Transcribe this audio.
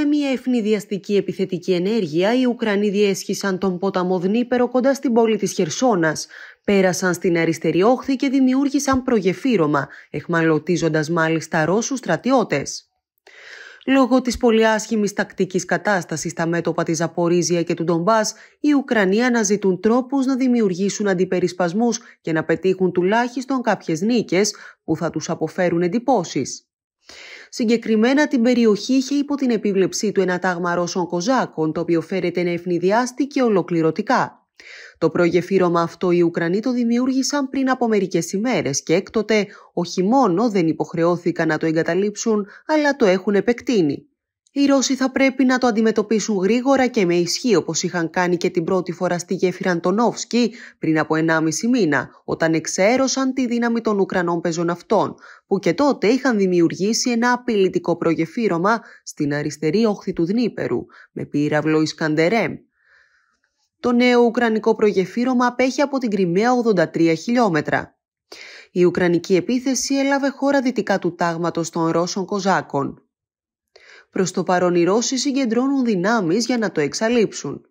Με μια ευνηδιαστική επιθετική ενέργεια, οι Ουκρανοί διέσχισαν τον ποταμό Δνύπερο κοντά στην πόλη της Χερσόνας, πέρασαν στην αριστερή όχθη και δημιούργησαν προγεφύρωμα, εχμαλωτίζοντας μάλιστα Ρώσους στρατιώτες. Λόγω της πολύ άσχημης τακτικής κατάστασης στα μέτωπα της Ζαπορίζια και του Ντομπάς, οι Ουκρανοί αναζητούν τρόπους να δημιουργήσουν αντιπερισπασμούς και να πετύχουν τουλάχιστον κάποιες νίκες που θα τους αποφέρουν εντυπώσεις. Συγκεκριμένα την περιοχή είχε υπό την επίβλεψή του ένα τάγμα Ρώσων Κοζάκων, το οποίο φέρεται να ευνηδιάστηκε ολοκληρωτικά. Το προγεφύρωμα αυτό οι Ουκρανοί το δημιούργησαν πριν από μερικές ημέρες και έκτοτε όχι μόνο δεν υποχρεώθηκαν να το εγκαταλείψουν, αλλά το έχουν επεκτείνει. Οι Ρώσοι θα πρέπει να το αντιμετωπίσουν γρήγορα και με ισχύ όπως είχαν κάνει και την πρώτη φορά στη γέφυρα Αντωνόφσκι πριν από 1,5 μήνα όταν εξαίρωσαν τη δύναμη των Ουκρανών αυτών, που και τότε είχαν δημιουργήσει ένα απειλητικό προγεφύρωμα στην αριστερή όχθη του Δνήπερου με πύραυλο Ισκαντερέμ. Το νέο Ουκρανικό προγεφύρωμα απέχει από την Κρυμαία 83 χιλιόμετρα. Η Ουκρανική επίθεση έλαβε χώρα δυτικά του τάγματος των Ρώσων Κοζάκων. Προς το παρόν οι Ρώσοι συγκεντρώνουν δυνάμεις για να το εξαλείψουν.